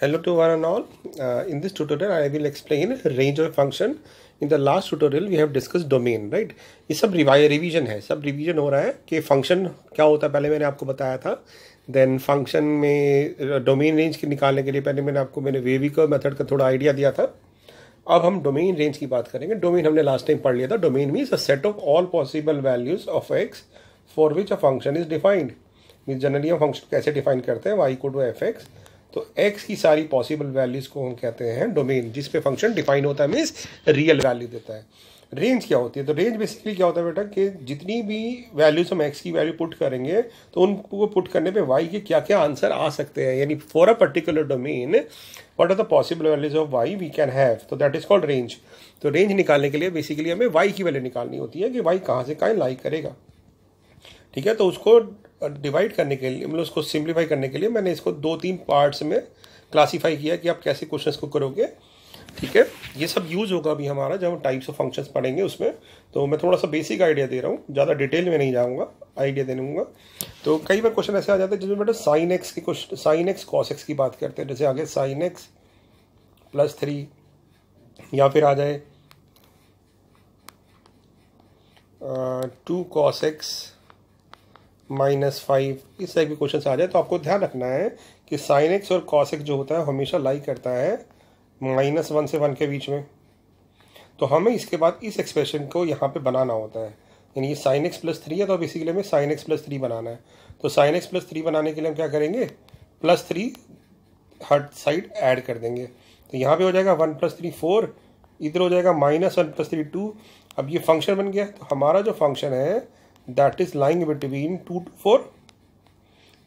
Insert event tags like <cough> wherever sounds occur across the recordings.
Hello to one and all. Uh, in this tutorial, I will explain range of function. In the last tutorial, we have discussed domain, right? ये सब revision है सब revision हो रहा है कि function क्या होता है पहले मैंने आपको बताया था देन फंक्शन में डोमेन uh, रेंज की निकालने के लिए पहले मैंने आपको मैंने वेवी का मेथड का थोड़ा आइडिया दिया था अब हम डोमेन रेंज की बात करेंगे डोमेन हमने लास्ट टाइम पढ़ लिया था domain means a set of all possible values of x for which a function is defined mean generally हम फंक्शन कैसे डिफाइन करते हैं वाई को टू एफ एक्स तो एक्स की सारी पॉसिबल वैल्यूज़ को हम कहते हैं डोमेन जिस पे फंक्शन डिफाइन होता है मीन्स रियल वैल्यू देता है रेंज क्या होती है तो रेंज बेसिकली क्या होता है बेटा कि जितनी भी वैल्यूज हम एक्स की वैल्यू पुट करेंगे तो उनको पुट करने पे वाई के क्या क्या आंसर आ सकते हैं यानी for a particular domain what are the possible values of y we can have तो दैट इज़ कॉल्ड रेंज तो रेंज निकालने के लिए बेसिकली हमें वाई की वैल्यू निकालनी होती है कि वाई कहाँ से कहाँ लाइक करेगा ठीक है तो उसको डिवाइड करने के लिए मतलब उसको सिंप्लीफाई करने के लिए मैंने इसको दो तीन पार्ट्स में क्लासीफाई किया कि आप कैसे क्वेश्चन को करोगे ठीक है ये सब यूज़ होगा अभी हमारा जब हम टाइप्स ऑफ फंक्शंस पढ़ेंगे उसमें तो मैं थोड़ा सा बेसिक आइडिया दे रहा हूँ ज़्यादा डिटेल में नहीं जाऊँगा आइडिया देने दूँगा तो कई बार क्वेश्चन ऐसे आ जाते हैं जिसमें बेटा साइन एक्स की question sine x cos x की बात करते हैं जैसे आगे साइन एक्स प्लस थ्री या फिर आ जाए two cos x minus five इस टाइप के क्वेश्चन आ जाए तो आपको ध्यान रखना है कि साइन एक्स और कॉस एक्स जो होता है हमेशा लाई करता है माइनस वन से वन के बीच में तो हमें इसके बाद इस एक्सप्रेशन को यहाँ पे बनाना होता है यानी ये साइन एक्स प्लस थ्री है तो अब इसी के लिए हमें साइन एक्स प्लस थ्री बनाना है तो साइन एक्स प्लस थ्री बनाने के लिए हम क्या करेंगे प्लस थ्री हर साइड ऐड कर देंगे तो यहाँ पे हो जाएगा वन प्लस थ्री फोर इधर हो जाएगा minus one plus three two अब ये फंक्शन बन गया तो हमारा जो फंक्शन है that is lying between two to four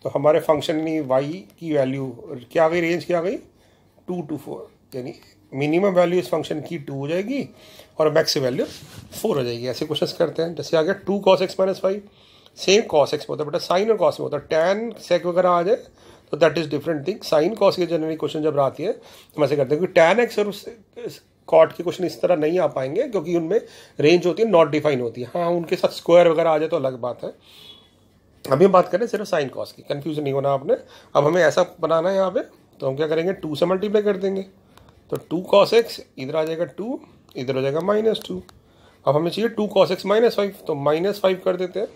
तो हमारे फंक्शन ने वाई की वैल्यू क्या आ गई रेंज क्या आ गई टू टू फोर यानी मिनिमम वैल्यू इस फंक्शन की टू हो जाएगी और मैक्स वैल्यू फोर हो जाएगी ऐसे क्वेश्चन करते हैं जैसे आ गया two cos x minus five same cos x में होता है बेटा साइन और कॉस में होता है टेन सेक वगैरह आ जाए तो that is different thing sine cos के जनरली क्वेश्चन जब आती है तो हम ऐसे करते हैं कि टेन एक्स और कॉट के क्वेश्चन इस तरह नहीं आ पाएंगे क्योंकि उनमें रेंज होती है नॉट डिफाइन होती है हाँ उनके साथ स्क्वायर वगैरह आ जाए तो अलग बात है अभी हम बात करें सिर्फ साइन कॉस की कन्फ्यूजन नहीं होना आपने अब हमें ऐसा बनाना है यहाँ पे तो हम क्या करेंगे टू से मल्टीप्लाई कर देंगे तो टू कॉस एक्स इधर आ जाएगा टू इधर हो जाएगा माइनस टू अब हमें चाहिए two cos x minus five तो माइनस फाइव कर देते हैं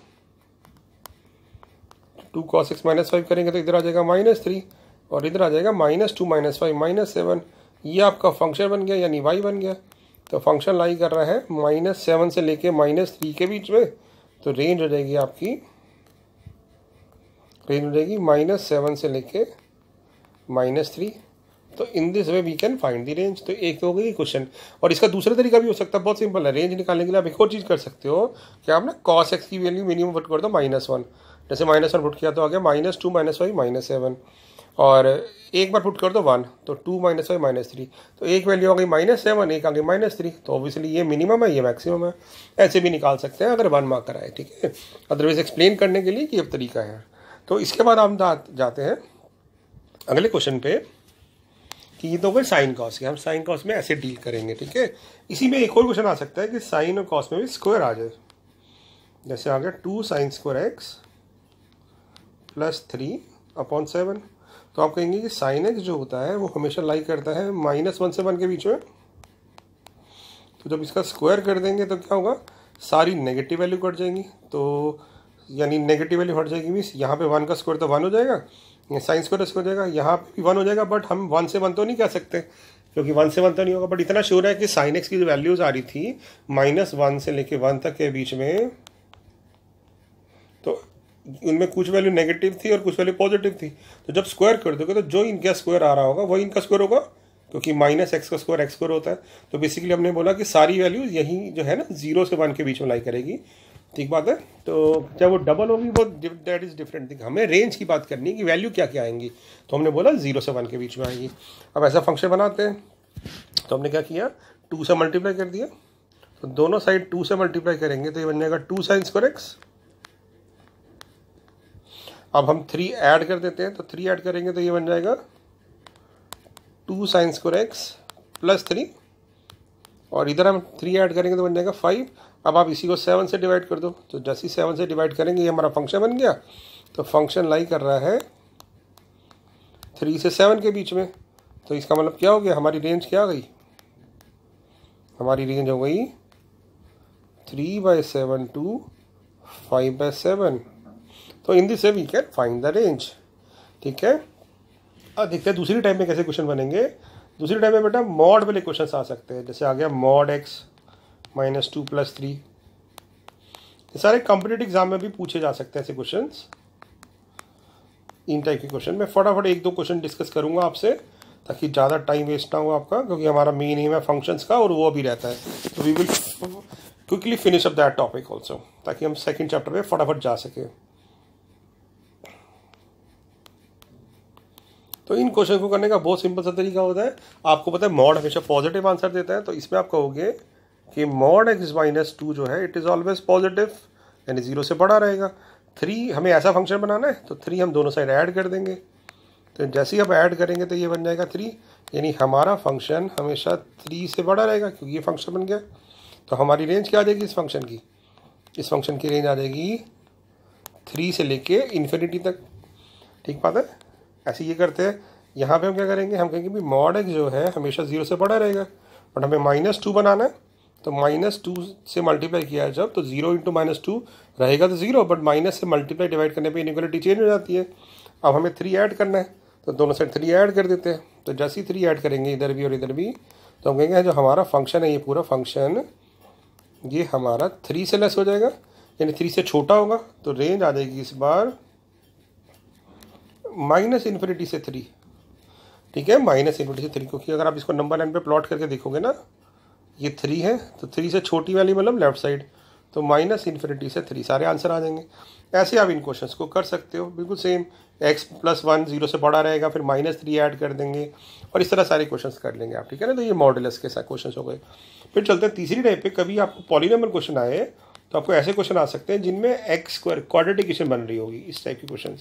two cos x minus five करेंगे तो इधर आ जाएगा माइनस थ्री और इधर आ जाएगा minus two minus five minus seven ये आपका फंक्शन बन गया यानी वाई बन गया तो फंक्शन लाई कर रहा है माइनस सेवन से लेके माइनस थ्री के बीच में तो रेंज हो जाएगी आपकी रेंज हो जाएगी माइनस सेवन से लेके माइनस थ्री तो in this way we can find the range तो एक तो हो गई क्वेश्चन और इसका दूसरा तरीका भी हो सकता है बहुत सिंपल है रेंज निकालने के लिए आप एक और चीज़ कर सकते हो कि आप ना कॉस एक्स की वैल्यू मिनिमम फुट कर दो माइनस वन जैसे माइनस वन फुट किया तो आ गया minus two minus y minus seven और एक बार पुट कर दो वन तो two minus five minus three तो एक वैल्यू आ गई माइनस सेवन एक आ गई माइनस थ्री तो ऑब्वियसली ये मिनिमम है ये मैक्सिमम है ऐसे भी निकाल सकते हैं अगर वन मार्क कराए ठीक है अदरवाइज एक्सप्लेन करने के लिए कि अब तरीका है तो इसके बाद हम जाते हैं अगले क्वेश्चन पे कि ये तो गए साइन कॉस के हम साइन कॉस में ऐसे डील करेंगे ठीक है इसी में एक और क्वेश्चन आ सकता है कि साइन और कॉस में भी स्क्वायर आ जाए जैसे आ गया two sine square x plus three upon seven तो आप कहेंगे कि साइन एक्स जो होता है वो हमेशा लाई करता है माइनस वन से वन के बीच में तो जब इसका स्क्वायर कर देंगे तो क्या होगा सारी नेगेटिव वैल्यू कट जाएंगी तो यानी नेगेटिव वैल्यू हट जाएगी मीस यहाँ पे वन का स्क्वायर तो वन हो जाएगा साइन स्क्वायर हो जाएगा यहाँ पे भी वन हो जाएगा बट हम वन से वन तो नहीं कह सकते क्योंकि वन से वन तो नहीं होगा बट इतना श्योर है कि साइन एक्स की जो वैल्यूज़ आ रही थी माइनस वन से लेके वन तक के बीच में उनमें कुछ वैल्यू नेगेटिव थी और कुछ वैल्यू पॉजिटिव थी तो जब स्क्वायर कर दोगे तो जो इनका स्क्वायर आ रहा होगा वही इनका स्क्वायर होगा क्योंकि माइनस एक्स का स्क्वायर एक्स स्क्वायर होता है तो बेसिकली हमने बोला कि सारी वैल्यूज यही जो है ना जीरो से वन के बीच में लाई करेगी ठीक बात है तो चाहे वो डबल होगी वो दैट इज़ डिफरेंट थिंग हमें रेंज की बात करनी है कि वैल्यू क्या क्या आएंगी तो हमने बोला जीरो से वन के बीच में आएगी अब ऐसा फंक्शन बनाते हैं तो हमने क्या किया टू से मल्टीप्लाई कर दिया तो दोनों साइड टू से मल्टीप्लाई करेंगे तो ये बन जाएगा टू साइन स्क्वायर एक्स अब हम थ्री ऐड कर देते हैं तो थ्री ऐड करेंगे तो ये बन जाएगा two sine square x plus three और इधर हम थ्री ऐड करेंगे तो बन जाएगा फाइव अब आप इसी को सेवन से डिवाइड कर दो तो जैसे ही सेवन से डिवाइड करेंगे ये हमारा फंक्शन बन गया तो फंक्शन लाई कर रहा है थ्री से सेवन के बीच में तो इसका मतलब क्या हो गया हमारी रेंज क्या गई हमारी रेंज हो गई three by seven to five by seven तो in this we can find the range ठीक है अब देखते हैं दूसरी टाइप में कैसे क्वेश्चन बनेंगे दूसरी टाइप में बेटा मॉड वाले क्वेश्चन आ सकते हैं जैसे आ गया mod x minus two plus three ये सारे कॉम्पिटेटिव एग्जाम में भी पूछे जा सकते हैं ऐसे क्वेश्चन इन टाइप के क्वेश्चन मैं फटाफट एक दो क्वेश्चन डिस्कस करूंगा आपसे ताकि ज़्यादा टाइम वेस्ट ना हो आपका क्योंकि हमारा मेन एम है फंक्शंस का और वो भी रहता है तो we will quickly finish up that topic also ताकि हम सेकेंड चैप्टर में फटाफट जा सकें तो इन क्वेश्चन को करने का बहुत सिंपल सा तरीका होता है आपको पता है मॉड हमेशा पॉजिटिव आंसर देता है तो इसमें आप कहोगे कि मॉड एक्स माइनस टू जो है इट इज़ ऑलवेज पॉजिटिव यानी ज़ीरो से बड़ा रहेगा थ्री हमें ऐसा फंक्शन बनाना है तो थ्री हम दोनों साइड ऐड कर देंगे तो जैसे ही आप ऐड करेंगे तो ये बन जाएगा थ्री यानी हमारा फंक्शन हमेशा थ्री से बड़ा रहेगा क्योंकि ये फंक्शन बन गया तो हमारी रेंज क्या आ जाएगी इस फंक्शन की इस फंक्शन की रेंज आ जाएगी थ्री से लेके इन्फिनिटी तक ठीक बात है ऐसे ये करते हैं यहाँ पे हम क्या करेंगे हम कहेंगे भाई मॉड एक्स जो है हमेशा ज़ीरो से बड़ा रहेगा बट हमें माइनस टू बनाना है तो माइनस टू से मल्टीप्लाई किया जब तो जीरो इंटू माइनस टू रहेगा तो जीरो बट माइनस से मल्टीप्लाई डिवाइड करने पे इनिक्वलिटी चेंज हो जाती है अब हमें थ्री ऐड करना है तो दोनों साइड थ्री ऐड कर देते हैं तो जैसे ही थ्री ऐड करेंगे इधर भी और इधर भी तो हम कहेंगे हाँ, जो हमारा फंक्शन है ये पूरा फंक्शन ये हमारा थ्री से लेस हो जाएगा यानी थ्री से छोटा होगा तो रेंज आ जाएगी इस बार माइनस इन्फिनिटी से थ्री ठीक है माइनस इन्फिनिटी से थ्री क्योंकि अगर आप इसको नंबर लाइन पे प्लॉट करके देखोगे ना ये थ्री है तो थ्री से छोटी वाली मतलब लेफ्ट साइड तो माइनस इन्फिनिटी से थ्री सारे आंसर आ जाएंगे ऐसे आप इन क्वेश्चन को कर सकते हो बिल्कुल same x plus one zero से बड़ा रहेगा फिर माइनस थ्री ऐड कर देंगे और इस तरह सारे क्वेश्चन कर लेंगे आप ठीक है ना तो ये मॉडलस के साथ क्वेश्चन हो गए फिर चलते हैं तीसरी टाइप पे कभी आपको पॉलीनोमल क्वेश्चन आए तो आपको ऐसे क्वेश्चन आ सकते हैं जिनमें एक्स स्क्वायर क्वाड्रेटिक इक्वेशन बन रही होगी इस टाइप के क्वेश्चन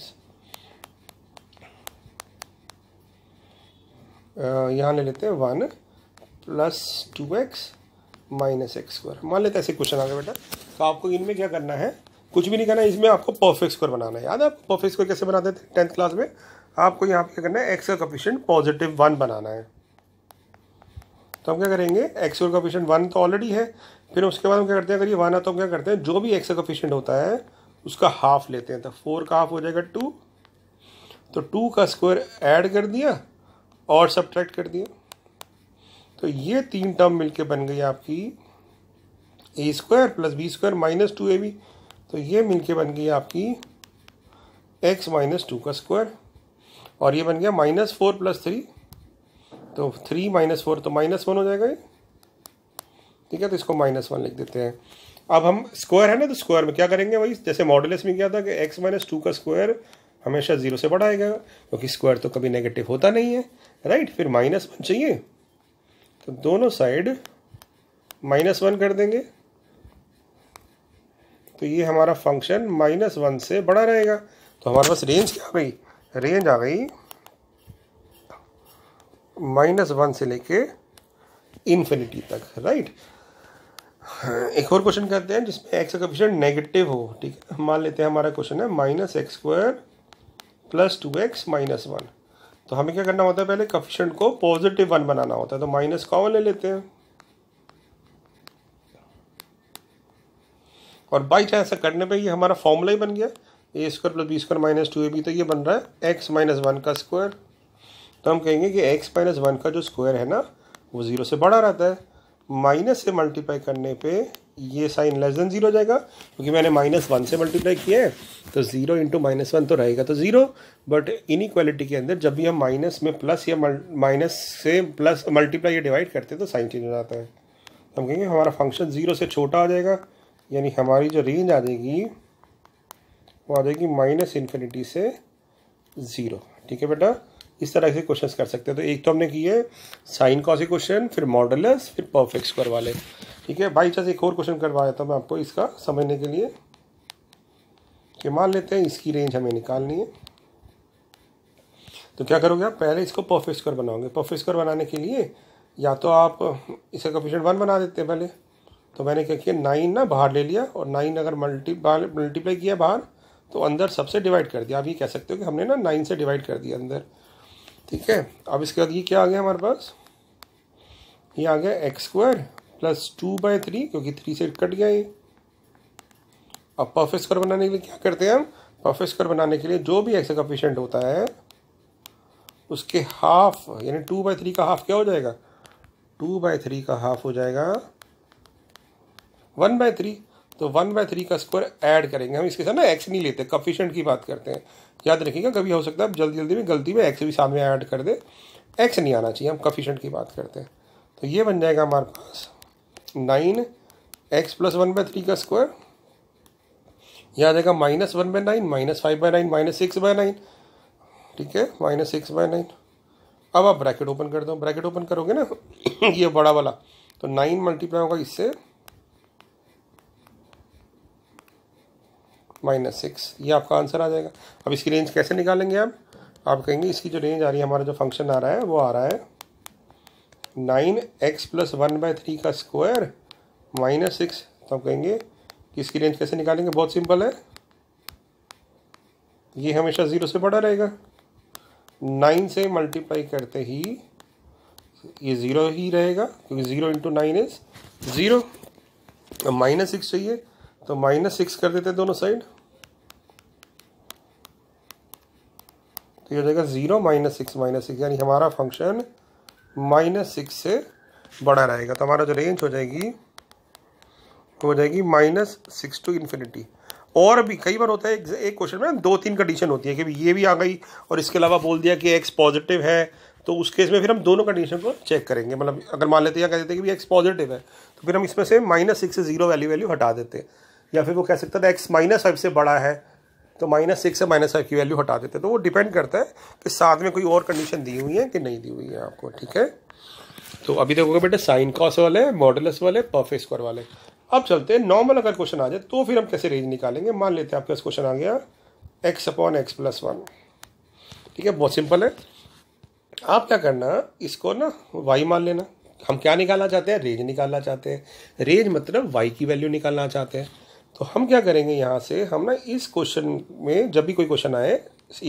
यहाँ ले लेते हैं one plus two x minus x square मान लेते ऐसे क्वेश्चन आ गए बेटा तो आपको इनमें क्या करना है कुछ भी नहीं करना है इसमें आपको परफेक्ट स्क्वायर बनाना है याद है आप परफेक्ट स्क्वायर कैसे बनाते थे टेंथ क्लास में आपको यहाँ पे करना है एक्स का कपिशेंट पॉजिटिव वन बनाना है तो हम क्या करेंगे एक्स का कपिशेंट वन तो ऑलरेडी है फिर उसके बाद हम क्या करते हैं अगर ये वन है तो हम क्या करते हैं जो भी एक्स का कपिशेंट होता है उसका हाफ लेते हैं तो फोर का हाफ हो जाएगा टू तो टू का स्क्वायर ऐड कर दिया और सब्ट्रैक्ट कर दिया तो ये तीन टर्म मिलके बन गई आपकी a square plus b square minus two a b तो ये मिलके बन गई आपकी एक्स माइनस टू का स्क्वायर और ये बन गया माइनस फोर प्लस थ्री तो थ्री माइनस फोर तो माइनस वन हो जाएगा ये ठीक है तो इसको माइनस वन लिख देते हैं अब हम स्क्वायर है ना तो स्क्वायर में क्या करेंगे वही जैसे मॉडल में क्या था कि एक्स माइनस टू का स्क्वायर हमेशा ज़ीरो से बड़ा आएगा क्योंकि स्क्वायर तो कभी नेगेटिव होता नहीं है राइट फिर माइनस वन चाहिए तो दोनों साइड माइनस वन कर देंगे तो ये हमारा फंक्शन माइनस वन से बड़ा रहेगा तो हमारे पास रेंज क्या आ गई रेंज आ गई माइनस वन से लेके इन्फिनिटी तक राइट एक और क्वेश्चन करते हैं जिसमें एक्स का नेगेटिव हो ठीक है मान लेते हैं हमारा क्वेश्चन है minus x square plus two x minus one तो हमें क्या करना होता है पहले कफिशेंट को पॉजिटिव वन बनाना होता है तो माइनस कॉमन ले लेते हैं और बाई चांस करने पे ये हमारा फॉर्मूला ही बन गया a square plus b square minus two a b तो ये बन रहा है एक्स माइनस वन का स्क्वायर तो हम कहेंगे कि एक्स माइनस वन का जो स्क्वायर है ना वो ज़ीरो से बड़ा रहता है माइनस से मल्टीप्लाई करने पे ये साइन लेस देन जीरो जाएगा क्योंकि मैंने माइनस वन से मल्टीप्लाई किया है तो ज़ीरो इंटू माइनस वन तो रहेगा तो ज़ीरो बट इक्वालिटी के अंदर जब भी हम माइनस में प्लस या माइनस से प्लस मल्टीप्लाई या डिवाइड करते हैं तो साइन चेंज हो जाता है तो हम कहेंगे हमारा फंक्शन ज़ीरो से छोटा आ जाएगा यानी हमारी जो रेंज आ जाएगी वो आ जाएगी माइनस इन्फिनिटी से ज़ीरो ठीक है बेटा इस तरह से क्वेश्चन कर सकते हैं तो एक तो हमने किए साइन कॉस इक्वेशन फिर मॉडलस फिर परफेक्ट स्क्वायर वाले ठीक है बाई चांस एक और क्वेश्चन करवा देता हूँ मैं आपको इसका समझने के लिए कि मान लेते हैं इसकी रेंज हमें निकालनी है तो क्या करोगे आप पहले इसको परफेक्ट स्क्वायर बनाओगे परफेक्ट स्क्वायर बनाने के लिए या तो आप इसे कोफिशिएंट वन बना देते हैं पहले तो मैंने क्या किया नाइन ना बाहर ले लिया और नाइन अगर मल्टी मल्टीप्लाई किया बाहर तो अंदर सबसे डिवाइड कर दिया आप ये कह सकते हो कि हमने ना नाइन से डिवाइड कर दिया अंदर ठीक है अब इसके बाद ये क्या आ गया हमारे पास ये आ गया x square plus two by three क्योंकि थ्री से कट गया ये अब परफेक्ट स्क्वायर बनाने के लिए क्या करते हैं हम परफेक्ट स्क्वायर बनाने के लिए जो भी एक्स कॉफिशेंट होता है उसके हाफ यानी टू बाई थ्री का हाफ क्या हो जाएगा टू बाय थ्री का हाफ हो जाएगा वन बाय थ्री तो वन बाय थ्री का स्क्वायर ऐड करेंगे हम इसके साथ ना एक्स नहीं लेते कफिशेंट की बात करते हैं याद रखिएगा कभी हो सकता है जल्दी जल्दी में गलती में एक्स भी साथ में ऐड कर दे एक्स नहीं आना चाहिए हम कफिशेंट की बात करते हैं तो ये बन जाएगा हमारे पास nine x plus one by three का स्क्वायर यह आ जाएगा minus one by nine minus five by nine minus six by nine ठीक है माइनस सिक्स बाय नाइन अब आप ब्रैकेट ओपन कर दो ब्रैकेट ओपन करोगे ना <coughs> ये बड़ा वाला तो नाइन मल्टीप्लाई होगा इससे माइनस सिक्स ये आपका आंसर आ जाएगा अब इसकी रेंज कैसे निकालेंगे आप आप कहेंगे इसकी जो रेंज आ रही है हमारा जो फंक्शन आ रहा है वो आ रहा है nine x plus one by three का स्क्वायर माइनस सिक्स तो हम कहेंगे कि इसकी रेंज कैसे निकालेंगे बहुत सिंपल है ये हमेशा ज़ीरो से बड़ा रहेगा नाइन से मल्टीप्लाई करते ही ये ज़ीरो ही रहेगा क्योंकि zero into nine is zero minus six चाहिए तो माइनस सिक्स कर देते हैं दोनों साइड तो ये हो जाएगा zero minus six minus six यानी हमारा फंक्शन माइनस सिक्स से बड़ा रहेगा तो हमारा जो रेंज हो जाएगी तो हो जाएगी माइनस सिक्स टू इन्फिनिटी और भी कई बार होता है एक, एक क्वेश्चन में दो तीन कंडीशन होती है कि ये भी आ गई और इसके अलावा बोल दिया कि एक्स पॉजिटिव है तो उस केस में फिर हम दोनों कंडीशन को चेक करेंगे मतलब अगर मान लेते हैं या कह देते हैं कि एक्स पॉजिटिव है तो फिर हम इसमें से माइनस सिक्स से जीरो वैल्यू वैल्यू हटा देते हैं या फिर वो कह सकता था एक्स माइनस फाइव से बड़ा है तो माइनस सिक्स से माइनस फाइव की वैल्यू हटा देते हैं तो वो डिपेंड करता है कि साथ में कोई और कंडीशन दी हुई है कि नहीं दी हुई है आपको ठीक है तो अभी देखोगे बेटे साइन कॉस वाले मॉडलस वाले परफेक्ट स्क्वायर वाले अब चलते हैं नॉर्मल अगर क्वेश्चन आ जाए तो फिर हम कैसे रेंज निकालेंगे मान लेते हैं आपके पास क्वेश्चन आ गया x upon x plus one ठीक है बहुत सिंपल है आप क्या करना इसको ना वाई मान लेना हम क्या निकालना चाहते हैं रेंज निकालना चाहते हैं रेंज मतलब वाई की वैल्यू निकालना चाहते हैं तो हम क्या करेंगे यहाँ से हम ना इस क्वेश्चन में जब भी कोई क्वेश्चन आए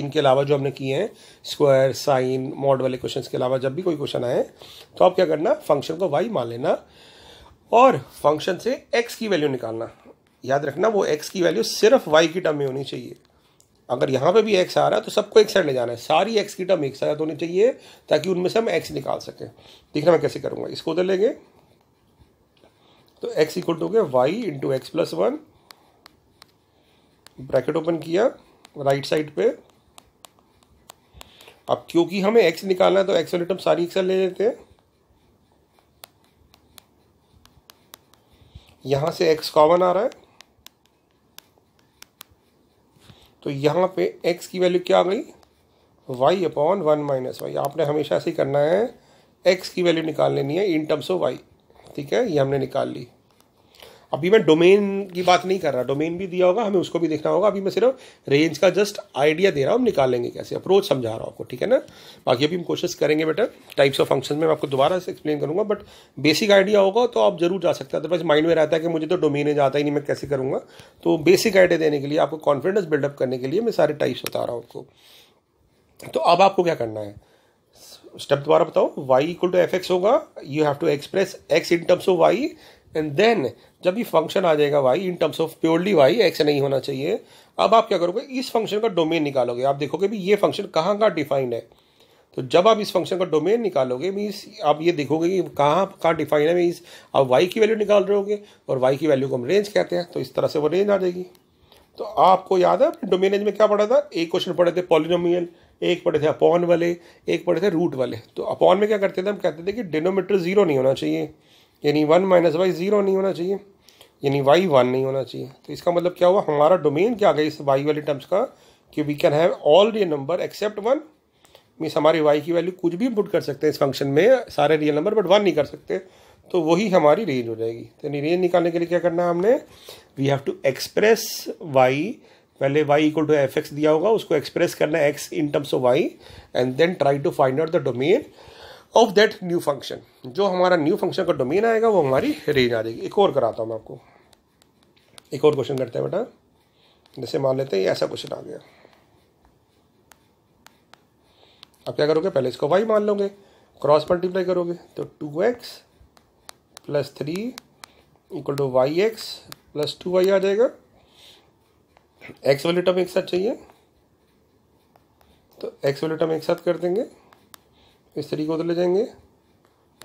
इनके अलावा जो हमने किए हैं स्क्वायर साइन मॉड वाले क्वेश्चन के अलावा जब भी कोई क्वेश्चन आए तो आप क्या करना फंक्शन को वाई मान लेना और फंक्शन से एक्स की वैल्यू निकालना याद रखना वो एक्स की वैल्यू सिर्फ वाई की टर्म में होनी चाहिए अगर यहाँ पे भी एक्स आ रहा है तो सबको एक साइड ले जाना है सारी एक्स की टर्म एक साथ होनी चाहिए ताकि उनमें से हम एक्स निकाल सकें देखना मैं कैसे करूँगा इसको उधर लेंगे तो एक्स इक्वल टू हो गया y into x plus one bracket open किया राइट साइड पे अब क्योंकि हमें एक्स निकालना है तो एक्सेल आइटम सारी एक्सल ले लेते हैं यहां से एक्स कॉमन आ रहा है तो यहां पे एक्स की वैल्यू क्या आ गई y upon one minus y आपने हमेशा से करना है एक्स की वैल्यू निकाल लेनी है इन टर्म्स ऑफ वाई ठीक है ये हमने निकाल ली अभी मैं डोमेन की बात नहीं कर रहा डोमेन भी दिया होगा हमें उसको भी देखना होगा अभी मैं सिर्फ रेंज का जस्ट आइडिया दे रहा हूँ हम निकालेंगे कैसे अप्रोच समझा रहा हूँ आपको ठीक है ना बाकी अभी हम कोशिश करेंगे बेटा टाइप्स ऑफ फंक्शन में मैं आपको दोबारा से एक्सप्लेन करूँगा बट बेसिक आइडिया होगा तो आप जरूर जा सकते हैं अदरवाइज माइंड में रहता है कि मुझे तो डोमेन है जाता ही नहीं मैं कैसे करूँगा तो बेसिक आइडिया देने के लिए आपको कॉन्फिडेंस बिल्डअप करने के लिए मैं सारे टाइप्स बता रहा हूँ आपको तो अब आपको क्या करना है स्टेप दोबारा बताओ y equal to f x होगा you have to express x in terms of y and then जब ये फंक्शन आ जाएगा y in terms of purely y x नहीं होना चाहिए अब आप क्या करोगे इस फंक्शन का डोमेन निकालोगे आप देखोगे भी ये फंक्शन कहाँ का डिफाइंड है तो जब आप इस फंक्शन का डोमेन निकालोगे मीन्स आप ये देखोगे कि कहाँ कहाँ डिफाइन है मीन्स आप वाई की वैल्यू निकाल रहे होगे और वाई की वैल्यू को हम रेंज कहते हैं तो इस तरह से वो रेंज आ जाएगी तो आपको याद है डोमेन रेंज में क्या पढ़ा था एक क्वेश्चन पढ़े थे पॉलिनोमियल एक पढ़े थे अपॉन वाले एक पढ़े थे रूट वाले तो अपॉन में क्या करते थे हम कहते थे कि डिनोमीटर ज़ीरो नहीं होना चाहिए यानी वन माइनस वाई ज़ीरो नहीं होना चाहिए यानी वाई वन नहीं होना चाहिए तो इसका मतलब क्या हुआ हमारा डोमेन क्या आ गया इस वाई वाले टर्म्स का कि we can have all real number except one means हमारी वाई की वैल्यू कुछ भी इनपुट कर सकते हैं इस फंक्शन में सारे रियल नंबर बट वन नहीं कर सकते तो वही हमारी रेंज हो जाएगी तो यानी रेंज निकालने के लिए क्या करना है हमने we have to express y पहले y equal to f x दिया होगा उसको एक्सप्रेस करना है x in terms of y and then try to find out the domain of that new function जो हमारा न्यू फंक्शन का डोमेन आएगा वो हमारी रेंज आ जाएगी एक और कराता हूँ मैं आपको एक और क्वेश्चन करते हैं बेटा जैसे मान लेते हैं ऐसा क्वेश्चन आ गया अब क्या करोगे पहले इसको वाई मान लोगे क्रॉस मल्टीप्लाई करोगे तो two x plus three equal to y x plus two y आ जाएगा एक्स वाली टर्म एक साथ चाहिए तो एक्स वाली टर्म एक साथ कर देंगे इस थ्री को तो ले जाएंगे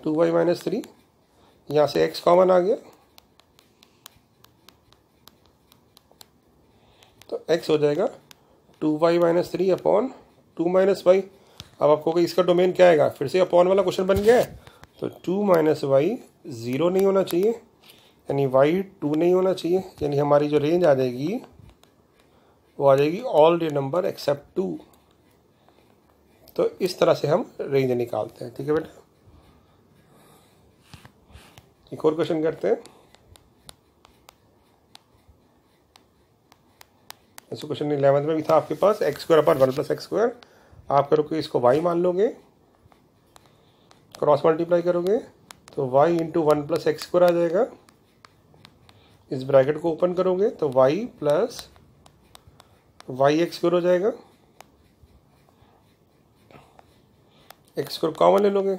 टू वाई माइनस थ्री यहाँ से एक्स कॉमन आ गया तो एक्स हो जाएगा two y minus three upon two minus y अब आपको कहीं इसका डोमेन क्या आएगा फिर से अपॉन वाला क्वेश्चन बन गया है तो टू माइनस वाई ज़ीरो नहीं होना चाहिए यानी वाई टू नहीं होना चाहिए यानी हमारी जो रेंज आ जाएगी वो आ जाएगी all the number except two तो इस तरह से हम रेंज निकालते हैं ठीक है बेटा एक और क्वेश्चन करते हैं जैसे क्वेश्चन इलेवंथ में भी था आपके पास x square upon one plus x square आप करोगे इसको वाई मान लोगे क्रॉस मल्टीप्लाई करोगे तो y into one plus x square आ जाएगा इस ब्रैकेट को ओपन करोगे तो y plus y x square हो जाएगा एक्स स्क्वायर कॉमन ले लोगे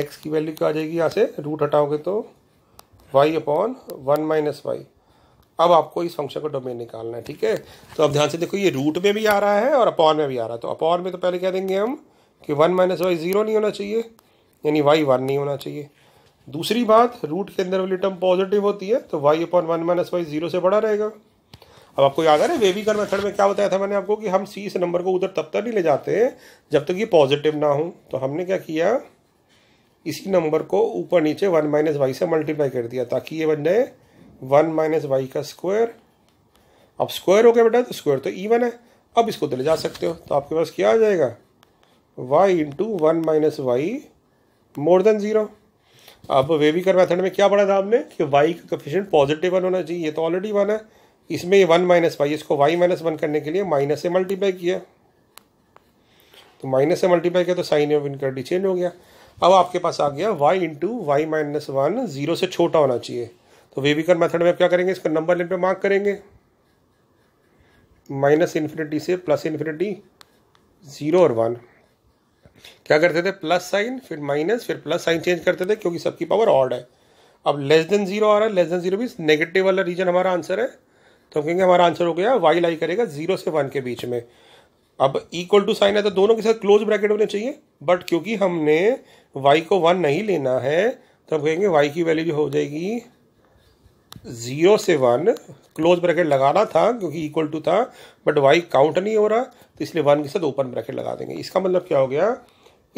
एक्स की वैल्यू क्या आ जाएगी यहाँ से रूट हटाओगे तो y upon one minus y अब आपको इस फंक्शन का डोमेन निकालना है ठीक है तो अब ध्यान से देखो ये रूट में भी आ रहा है और अपॉन में भी आ रहा है तो अपॉन में तो पहले क्या देंगे हम कि वन माइनस वाई ज़ीरो नहीं होना चाहिए यानी वाई वन नहीं होना चाहिए दूसरी बात रूट के अंदर वाली टर्म पॉजिटिव होती है तो y upon one minus y zero से बड़ा रहेगा अब आपको याद है ना वेवीकर मेथड में क्या बताया था मैंने आपको कि हम सी इस नंबर को उधर तब तक नहीं ले जाते जब तक ये पॉजिटिव ना हो तो हमने क्या किया इसी नंबर को ऊपर नीचे वन माइनस वाई से मल्टीप्लाई कर दिया ताकि ये बन जाए वन माइनस वाई का स्क्वायर अब स्क्वायर हो गया बेटा तो स्क्वायर तो ई वन है अब इसको दिल जा सकते हो तो आपके पास क्या आ जाएगा y into one minus y more than zero अब वेविकर मेथड में क्या पढ़ा था आपने कि वाई का कफिशेंट पॉजिटिव वन होना चाहिए ये तो ऑलरेडी वन है इसमें ये वन माइनस वाई इसको वाई माइनस वन करने के लिए माइनस से मल्टीप्लाई किया तो माइनस से मल्टीप्लाई किया तो साइन ऑफ इनकर चेंज हो गया अब आपके पास आ गया y into y minus one zero से छोटा होना चाहिए तो वेविकर मेथड में आप क्या करेंगे इसका नंबर लेन पे मार्क करेंगे माइनस इन्फिनिटी से प्लस इन्फिनिटी ज़ीरो और वन क्या करते थे प्लस साइन फिर माइनस फिर प्लस साइन चेंज करते थे क्योंकि सबकी पावर ऑड है अब लेस देन ज़ीरो आ रहा है लेस देन ज़ीरो भी नेगेटिव वाला रीजन हमारा आंसर है तो कहेंगे हमारा आंसर हो गया वाई लाई करेगा ज़ीरो से वन के बीच में अब इक्वल टू साइन है तो दोनों के साथ क्लोज ब्रैकेट होने चाहिए बट क्योंकि हमने वाई को वन नहीं लेना है तो हम कहेंगे वाई की वैल्यू जो हो जाएगी ज़ीरो से वन क्लोज ब्रैकेट लगाना था क्योंकि इक्वल टू था बट वाई काउंट नहीं हो रहा तो इसलिए वन के साथ ओपन ब्रैकेट लगा देंगे इसका मतलब क्या हो गया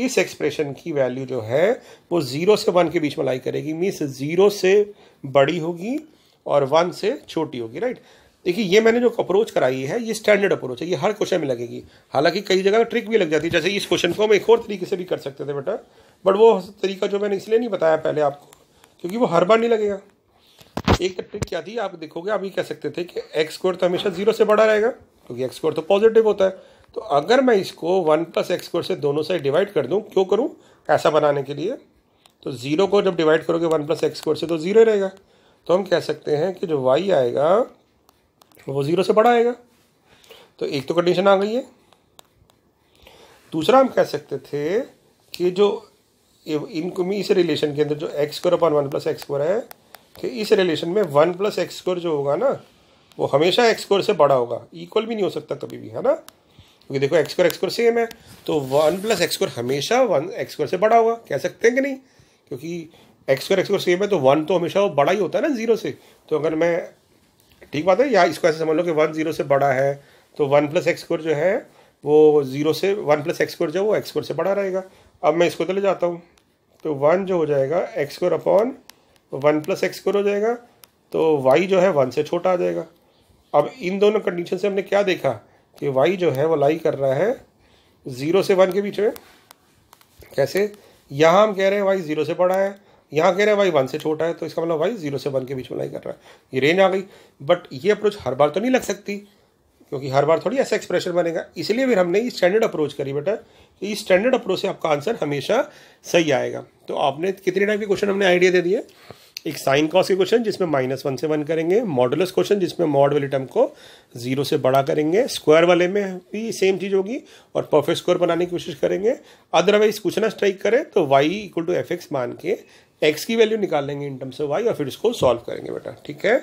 इस एक्सप्रेशन की वैल्यू जो है वो ज़ीरो से वन के बीच में लाई करेगी मीन्स ज़ीरो से बड़ी होगी और वन से छोटी होगी राइट देखिए ये मैंने जो अप्रोच कराई है ये स्टैंडर्ड अप्रोच है ये हर क्वेश्चन में लगेगी हालांकि कई जगह ट्रिक भी लग जाती है जैसे इस क्वेश्चन को हम एक और तरीके से भी कर सकते थे बेटा बट वो तरीका जो मैंने इसलिए नहीं बताया पहले आपको क्योंकि वो हर बार नहीं लगेगा एक ट्रिक क्या थी आप देखोगे आप ये कह सकते थे कि एक्स स्क्वायर तो हमेशा जीरो से बड़ा रहेगा क्योंकि एक्स स्क्वायर तो पॉजिटिव होता है तो अगर मैं इसको वन प्लस एक्स स्क्वायर से दोनों साइड डिवाइड कर दूँ क्यों करूँ ऐसा बनाने के लिए तो ज़ीरो को जब डिवाइड करोगे वन प्लस एक्स स्क्वायर से तो ज़ीरो रहेगा तो हम कह सकते हैं कि जो वाई आएगा वो ज़ीरो से बड़ा आएगा तो एक तो कंडीशन आ गई है दूसरा हम कह सकते थे कि जो इनको भी इस रिलेशन के अंदर जो x square upon one plus x square है कि इस रिलेशन में वन प्लस एक्स स्क्र जो होगा ना वो हमेशा एक्स स्क्र से बड़ा होगा इक्वल भी नहीं हो सकता कभी भी है ना क्योंकि देखो x square x square same है तो वन प्लस एक्स स्क्र हमेशा वन एक्स स्क्र से बड़ा होगा कह सकते हैं कि नहीं क्योंकि x square x square same है तो वन तो हमेशा वो बड़ा ही होता है ना जीरो से तो अगर मैं ठीक बात है या इसको ऐसे समझ लो कि वन जीरो से बड़ा है तो वन प्लस एक्स स्क्र जो है वो जीरो से वन प्लस एक्स स्क्र जो है वो एक्स स्क्र से बड़ा रहेगा अब मैं इसको चले जाता हूँ तो वन जो हो जाएगा x square upon one plus x square हो जाएगा तो वाई जो है वन से छोटा आ जाएगा अब इन दोनों कंडीशन से हमने क्या देखा कि वाई जो है वो लाई कर रहा है ज़ीरो से वन के बीच में कैसे यहाँ हम कह रहे हैं वाई ज़ीरो से बड़ा है यहाँ कह रहे हैं वाई वन से छोटा है तो इसका मतलब वाई ज़ीरो से वन के बीच में लाई कर रहा है ये रेंज आ गई बट ये अप्रोच हर बार तो नहीं लग सकती क्योंकि हर बार थोड़ी ऐसा एक्सप्रेशन बनेगा इसलिए फिर हमने ये स्टैंडर्ड अप्रोच करी बेटा तो ये स्टैंडर्ड अप्रोच से आपका आंसर हमेशा सही आएगा तो आपने कितने टाइप के क्वेश्चन हमने आइडिया दे दिए एक साइन कॉस के क्वेश्चन जिसमें माइनस वन से वन करेंगे मॉडुलस क्वेश्चन जिसमें मॉड वाले टर्म को जीरो से बड़ा करेंगे स्क्वायर वाले में भी सेम चीज़ होगी और परफेक्ट स्क्वायर बनाने की कोशिश करेंगे अदरवाइज कुछ ना स्ट्राइक करें तो y equal to f x मान के एक्स की वैल्यू निकाल लेंगे इन टर्म्स ऑफ वाई और फिर इसको सॉल्व करेंगे बेटा ठीक है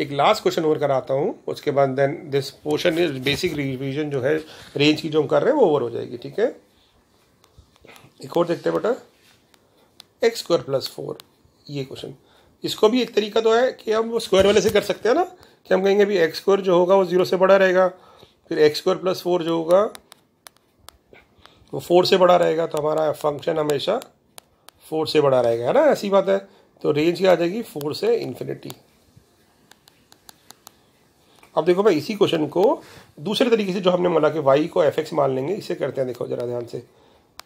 एक लास्ट क्वेश्चन ओवर कराता हूँ उसके बाद then this portion is basic revision जो है रेंज की जो हम कर रहे हैं वो ओवर हो जाएगी ठीक है एक और देखते हैं बेटा एक्स स्क्वायर प्लस फोर ये क्वेश्चन इसको भी एक तरीका तो है कि हम वो स्क्वायर वाले से कर सकते हैं ना कि हम कहेंगे भी एक्स स्क्वायर जो होगा वो ज़ीरो से बड़ा रहेगा फिर एक्स स्क्वायर प्लस फोर जो होगा वो फोर से बड़ा रहेगा तो हमारा फंक्शन हमेशा फोर से बड़ा रहेगा है ना ऐसी बात है तो रेंज क्या आ जाएगी फोर से इन्फिनिटी अब देखो भाई इसी क्वेश्चन को दूसरे तरीके से जो हमने बोला कि वाई को एफ एक्स मान लेंगे इसे करते हैं देखो जरा ध्यान से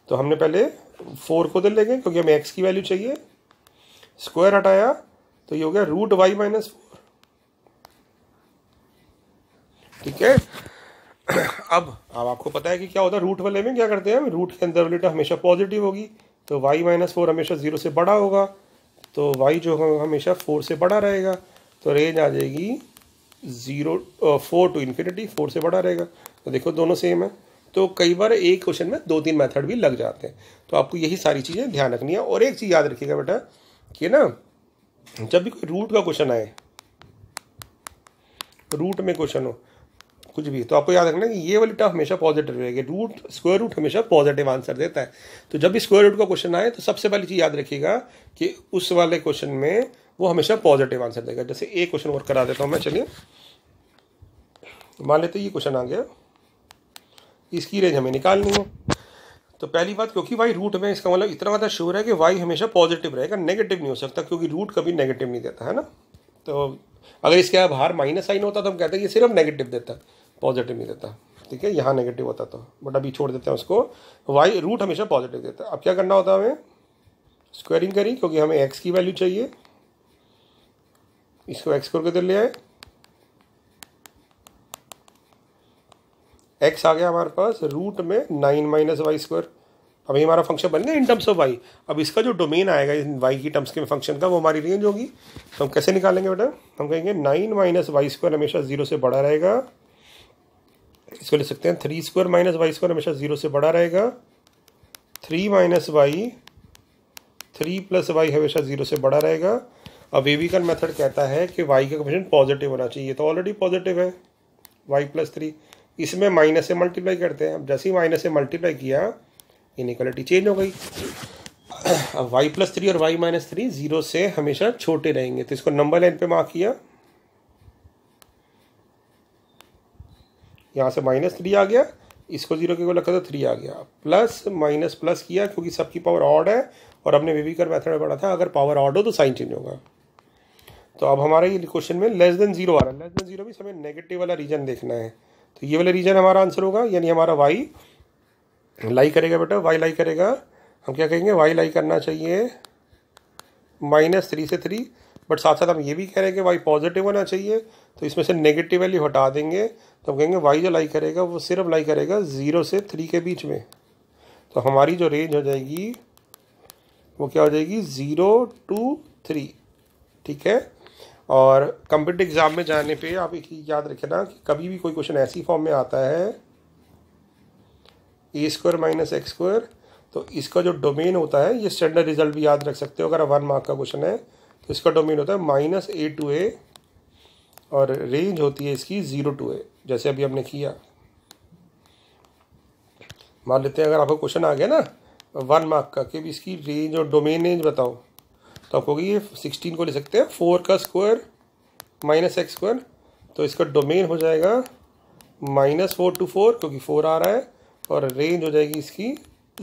तो हमने पहले फोर को दे लेंगे क्योंकि हमें एक्स की वैल्यू चाहिए स्क्वायर हटाया तो ये हो गया रूट वाई माइनस फोर ठीक है <clears throat> अब अब आपको पता है कि क्या होता है रूट वाले में क्या करते हैं रूट के अंदर वाली हमेशा पॉजिटिव होगी तो वाई माइनस फोर हमेशा ज़ीरो से बड़ा होगा तो वाई जो होगा हमेशा फोर से बड़ा रहेगा तो रेंज आ जाएगी zero four to infinity four से बड़ा रहेगा तो देखो दोनों सेम है तो कई बार एक क्वेश्चन में दो तीन मेथड भी लग जाते हैं तो आपको यही सारी चीज़ें ध्यान रखनी है और एक चीज़ याद रखिएगा बेटा कि ना जब भी कोई रूट का क्वेश्चन आए रूट में क्वेश्चन हो कुछ भी तो आपको याद रखना कि ये वाली टर्म हमेशा पॉजिटिव रहेगी रूट स्क्वायर रूट हमेशा पॉजिटिव आंसर देता है तो जब भी स्क्वायर रूट का क्वेश्चन आए तो सबसे पहली चीज़ याद रखिएगा कि उस वाले क्वेश्चन में वो हमेशा पॉजिटिव आंसर देगा जैसे एक क्वेश्चन और करा देता हूँ मैं चलिए मान लेते ये क्वेश्चन आ गया इसकी रेंज हमें निकालनी है तो पहली बात क्योंकि वाई रूट में इसका मतलब इतना ज़्यादा श्योर है कि वाई हमेशा पॉजिटिव रहेगा नेगेटिव नहीं हो सकता क्योंकि रूट कभी नेगेटिव नहीं देता है ना तो अगर इसके बाहर माइनस साइन होता तो हम कहते हैं ये सिर्फ नेगेटिव देता पॉजिटिव नहीं देता ठीक है यहाँ नेगेटिव होता तो बट अभी छोड़ देते हैं उसको वाई रूट हमेशा पॉजिटिव देता है अब क्या करना होता है हमें स्क्वायरिंग करी क्योंकि हमें एक्स की वैल्यू चाहिए इसको एक्स करके इधर ले आए एक्स आ गया हमारे पास रूट में नाइन माइनस वाई स्क्वायर अभी हमारा फंक्शन बन गया इन टर्म्स ऑफ वाई अब इसका जो डोमेन आएगा इन वाई की टर्म्स के फंक्शन का वो हमारी रेंज होगी तो हम कैसे निकालेंगे बेटा हम कहेंगे नाइन माइनस वाई स्क्वायर हमेशा जीरो से बड़ा रहेगा इसको ले सकते हैं three square minus y square हमेशा जीरो से बड़ा रहेगा three minus y three plus y हमेशा जीरो से बड़ा रहेगा अब का मेथड कहता है कि वाई का कोफिशियंट पॉजिटिव होना चाहिए तो ऑलरेडी पॉजिटिव है वाई प्लस थ्री इसमें माइनस से मल्टीप्लाई करते हैं अब जैसे ही माइनस से मल्टीप्लाई किया इनिक्वालिटी चेंज हो गई अब वाई प्लस थ्री और वाई माइनस थ्री जीरो से हमेशा छोटे रहेंगे तो इसको नंबर लाइन पे मार्क किया यहाँ से माइनस थ्री आ गया इसको जीरो के को रखा था थ्री आ गया प्लस माइनस प्लस किया क्योंकि सबकी पावर ऑड है और हमने विवीकर मैथड में पढ़ा था अगर पावर ऑड हो तो साइन चेंज होगा तो अब हमारा ये क्वेश्चन में लेस देन जीरो आ रहा है लेस देन जीरो भी हमें नेगेटिव वाला रीजन देखना है तो ये वाला रीजन हमारा आंसर होगा यानी हमारा वाई लाई करेगा बेटा वाई लाई करेगा हम क्या कहेंगे वाई लाई करना चाहिए माइनस थ्री से थ्री बट साथ साथ हम ये भी कह रहे हैं कि वाई पॉजिटिव होना चाहिए तो इसमें से नेगेटिव वैल्यू हटा देंगे तो हम कहेंगे वाई जो लाई करेगा वो सिर्फ लाई करेगा ज़ीरो से थ्री के बीच में तो हमारी जो रेंज हो जाएगी वो क्या हो जाएगी ज़ीरो टू थ्री ठीक है और कंप्यूटर एग्ज़ाम में जाने पे आप एक चीज़ याद रखना कि कभी भी कोई क्वेश्चन ऐसी फॉर्म में आता है a square minus x square तो इसका जो डोमेन होता है ये स्टैंडर्ड रिजल्ट भी याद रख सकते हो अगर वन मार्क का क्वेश्चन है तो इसका डोमेन होता है माइनस ए टू ए और रेंज होती है इसकी ज़ीरो टू ए जैसे अभी हमने किया मान लेते हैं अगर आपका क्वेश्चन आ गया ना वन मार्क का कि इसकी रेंज और डोमेन रेंज बताओ तो आप कहोगे ये सिक्सटीन को ले सकते हैं फोर का स्क्वायर माइनस एक्स स्क्वायर तो इसका डोमेन हो जाएगा माइनस फोर टू फोर क्योंकि फोर आ रहा है और रेंज हो जाएगी इसकी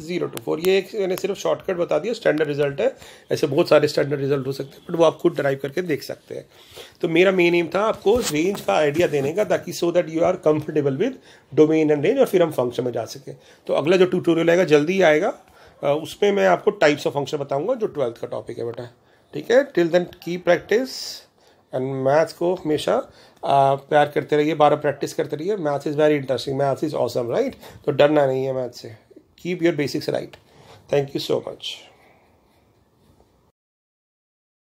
जीरो टू फोर ये एक मैंने सिर्फ शॉर्टकट बता दिया स्टैंडर्ड रिजल्ट है ऐसे बहुत सारे स्टैंडर्ड रिजल्ट हो सकते हैं बट वो आप खुद ड्राइव करके देख सकते हैं तो मेरा मेन एम था आपको रेंज का आइडिया देने का ताकि so that you are comfortable with domain and range और फिर हम फंक्शन में जा सकें तो अगला जो ट्यूटोरियल आएगा जल्दी ही आएगा उसमें मैं आपको टाइप्स ऑफ फंक्शन बताऊंगा जो ट्वेल्थ का टॉपिक है बेटा ठीक है टिल देन की प्रैक्टिस एंड मैथ्स को हमेशा प्यार करते रहिए बारह प्रैक्टिस करते रहिए maths is very interesting maths is awesome right तो डरना नहीं है मैथ से keep your basics right thank you so much